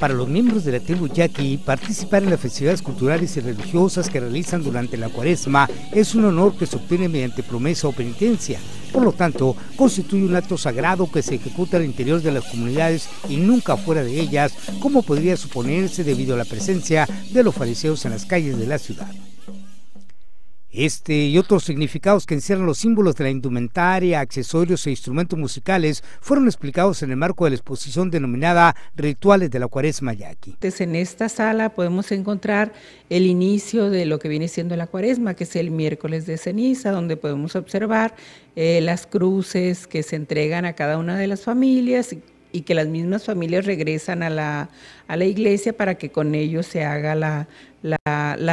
para los miembros de la tribu Yaqui, participar en las festividades culturales y religiosas que realizan durante la cuaresma es un honor que se obtiene mediante promesa o penitencia. Por lo tanto, constituye un acto sagrado que se ejecuta al interior de las comunidades y nunca fuera de ellas, como podría suponerse debido a la presencia de los fariseos en las calles de la ciudad este y otros significados que encierran los símbolos de la indumentaria, accesorios e instrumentos musicales fueron explicados en el marco de la exposición denominada Rituales de la Cuaresma Yaqui. en esta sala podemos encontrar el inicio de lo que viene siendo la Cuaresma, que es el miércoles de ceniza, donde podemos observar eh, las cruces que se entregan a cada una de las familias y que las mismas familias regresan a la, a la iglesia para que con ellos se haga la,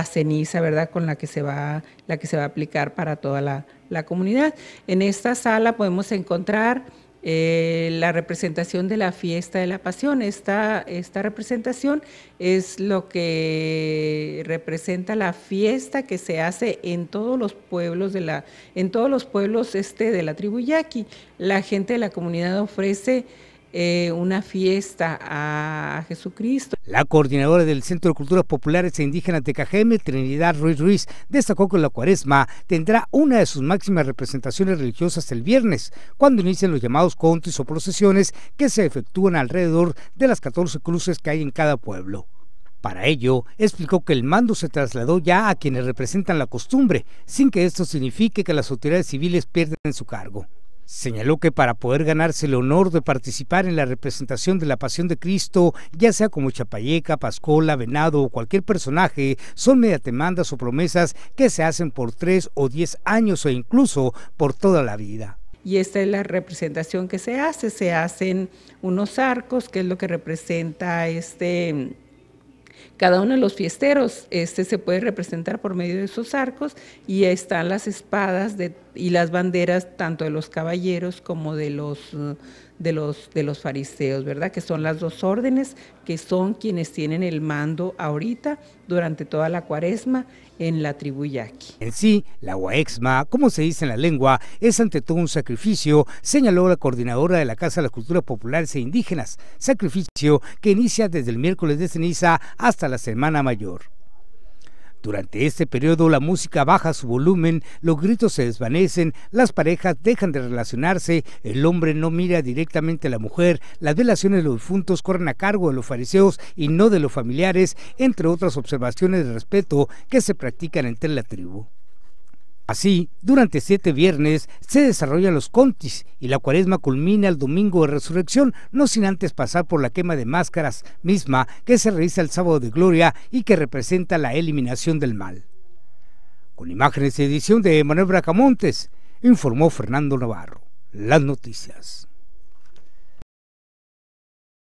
ceniza, ¿verdad? Con la que se va, la que se va a aplicar para toda la, comunidad. En esta sala podemos encontrar eh, la representación de la fiesta de la pasión. Esta, esta representación es lo que representa la fiesta que se hace en todos los pueblos de la, en todos los pueblos este de la tribu Yaqui. La gente de la comunidad ofrece eh, una fiesta a Jesucristo. La coordinadora del Centro de Culturas Populares e Indígenas de Cajeme, Trinidad Ruiz Ruiz, destacó que la cuaresma tendrá una de sus máximas representaciones religiosas el viernes, cuando inician los llamados contis o procesiones que se efectúan alrededor de las 14 cruces que hay en cada pueblo. Para ello, explicó que el mando se trasladó ya a quienes representan la costumbre, sin que esto signifique que las autoridades civiles pierdan su cargo. Señaló que para poder ganarse el honor de participar en la representación de la Pasión de Cristo, ya sea como Chapayeca, Pascola, Venado o cualquier personaje, son mediatemandas o promesas que se hacen por tres o diez años o incluso por toda la vida. Y esta es la representación que se hace, se hacen unos arcos, que es lo que representa este cada uno de los fiesteros este, se puede representar por medio de esos arcos y están las espadas y las banderas tanto de los caballeros como de los de los, de los fariseos, ¿verdad? Que son las dos órdenes, que son quienes tienen el mando ahorita durante toda la cuaresma en la tribu yaqui. En sí, la guaexma, como se dice en la lengua, es ante todo un sacrificio, señaló la coordinadora de la Casa de las Culturas Populares e Indígenas, sacrificio que inicia desde el miércoles de ceniza hasta la Semana Mayor. Durante este periodo la música baja su volumen, los gritos se desvanecen, las parejas dejan de relacionarse, el hombre no mira directamente a la mujer, las velaciones de los difuntos corren a cargo de los fariseos y no de los familiares, entre otras observaciones de respeto que se practican entre la tribu. Así, durante siete viernes se desarrollan los contis y la cuaresma culmina el domingo de resurrección, no sin antes pasar por la quema de máscaras misma que se realiza el sábado de gloria y que representa la eliminación del mal. Con imágenes de edición de Manuel Bracamontes, informó Fernando Navarro. Las noticias.